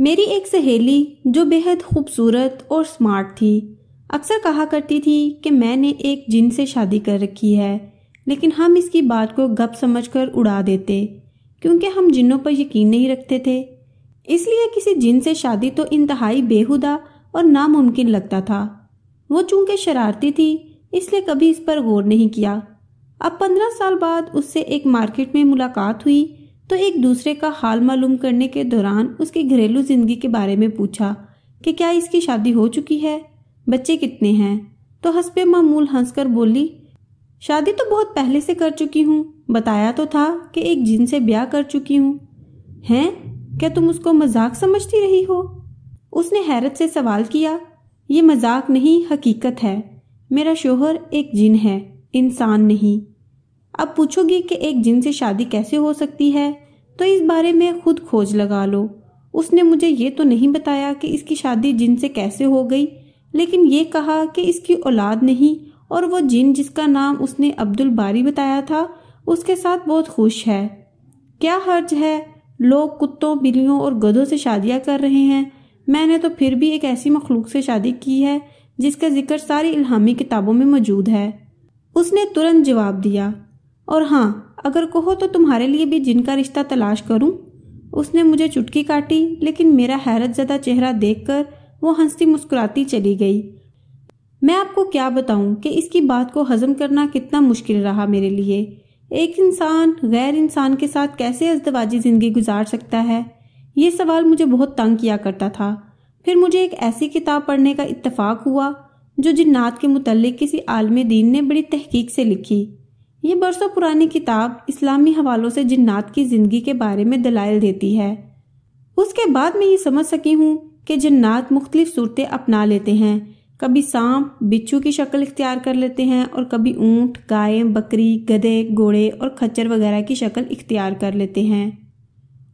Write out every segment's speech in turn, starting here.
मेरी एक सहेली जो बेहद खूबसूरत और स्मार्ट थी अक्सर कहा करती थी कि मैंने एक जिन से शादी कर रखी है लेकिन हम इसकी बात को गप समझकर उड़ा देते क्योंकि हम जिनों पर यकीन नहीं रखते थे इसलिए किसी जिन से शादी तो इंतहाई बेहुदा और नामुमकिन लगता था वो चूंकि शरारती थी इसलिए कभी इस पर गौर नहीं किया अब पंद्रह साल बाद उससे एक मार्केट में मुलाकात हुई तो एक दूसरे का हाल मालूम करने के दौरान उसकी घरेलू जिंदगी के बारे में पूछा कि क्या इसकी शादी हो चुकी है बच्चे कितने हैं तो हंसपे मामूल हंसकर बोली शादी तो बहुत पहले से कर चुकी हूँ बताया तो था कि एक जिन से ब्याह कर चुकी हूँ हैं क्या तुम उसको मजाक समझती रही हो उसने हैरत से सवाल किया ये मजाक नहीं हकीकत है मेरा शोहर एक जिन है इंसान नहीं अब पूछोगी कि एक जिन से शादी कैसे हो सकती है तो इस बारे में खुद खोज लगा लो उसने मुझे ये तो नहीं बताया कि इसकी शादी जिन से कैसे हो गई लेकिन ये कहा कि इसकी औलाद नहीं और वो जिन जिसका नाम उसने अब्दुल बारी बताया था उसके साथ बहुत खुश है क्या हर्ज है लोग कुत्तों बिल्लियों और गधों से शादियां कर रहे हैं मैंने तो फिर भी एक ऐसी मखलूक से शादी की है जिसका जिक्र सारी इल्हामी किताबों में मौजूद है उसने तुरंत जवाब दिया और हाँ अगर कहो तो तुम्हारे लिए भी जिनका रिश्ता तलाश करूं उसने मुझे चुटकी काटी लेकिन मेरा हैरत ज़दा चेहरा देखकर वो हंसती मुस्कुराती चली गई मैं आपको क्या बताऊं कि इसकी बात को हजम करना कितना मुश्किल रहा मेरे लिए एक इंसान गैर इंसान के साथ कैसे अजदवाजी ज़िंदगी गुजार सकता है ये सवाल मुझे बहुत तंग किया करता था फिर मुझे एक ऐसी किताब पढ़ने का इतफाक हुआ जो जिन्नात के मुतलक किसी आलम दीन ने बड़ी तहकीक से लिखी ये बरसों पुरानी किताब इस्लामी हवालों से जिन्नात की ज़िंदगी के बारे में दलाइल देती है उसके बाद मैं ये समझ सकी हूँ कि जिन्नात मुख्तलिफ सूरतें अपना लेते हैं कभी सांप बिच्छू की शक्ल इख्तियार कर लेते हैं और कभी ऊंट गाय बकरी गधे घोड़े और खच्चर वगैरह की शक्ल इख्तियार कर लेते हैं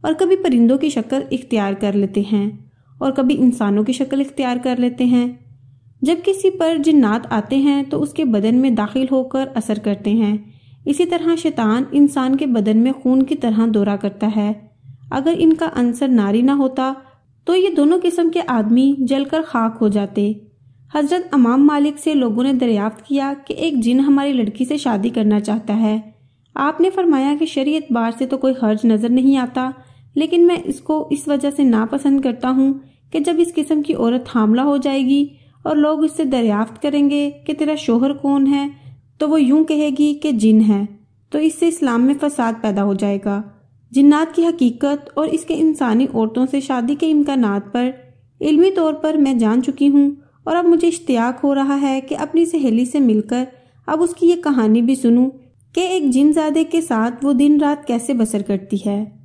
और कभी परिंदों की शक्ल इख्तियार कर लेते हैं और कभी इंसानों की शक्ल इख्तियार कर लेते हैं जब किसी पर जिन्नात आते हैं तो उसके बदन में दाखिल होकर असर करते हैं इसी तरह शैतान इंसान के बदन में खून की तरह दौरा करता है अगर इनका अंसर नारी ना होता तो ये दोनों किस्म के आदमी जलकर खाक हो जाते हजरत अमाम मालिक से लोगों ने दरियाफ्त किया कि एक जिन हमारी लड़की से शादी करना चाहता है आपने फरमाया कि शरी बार से तो कोई हर्ज नज़र नहीं आता लेकिन मैं इसको इस वजह से नापसंद करता हूँ कि जब इस किस्म की औरत हामला हो जाएगी और लोग इससे दरियाफ्त करेंगे कि तेरा शोहर कौन है तो वो यूं कहेगी कि जिन है तो इससे इस्लाम में फसाद पैदा हो जाएगा जिन्नात की हकीकत और इसके इंसानी औरतों से शादी के इम्कान पर इल्मी तौर पर मैं जान चुकी हूँ और अब मुझे इश्तियाक हो रहा है कि अपनी सहेली से मिलकर अब उसकी ये कहानी भी सुनूं कि एक जिन जादे के साथ वो दिन रात कैसे बसर करती है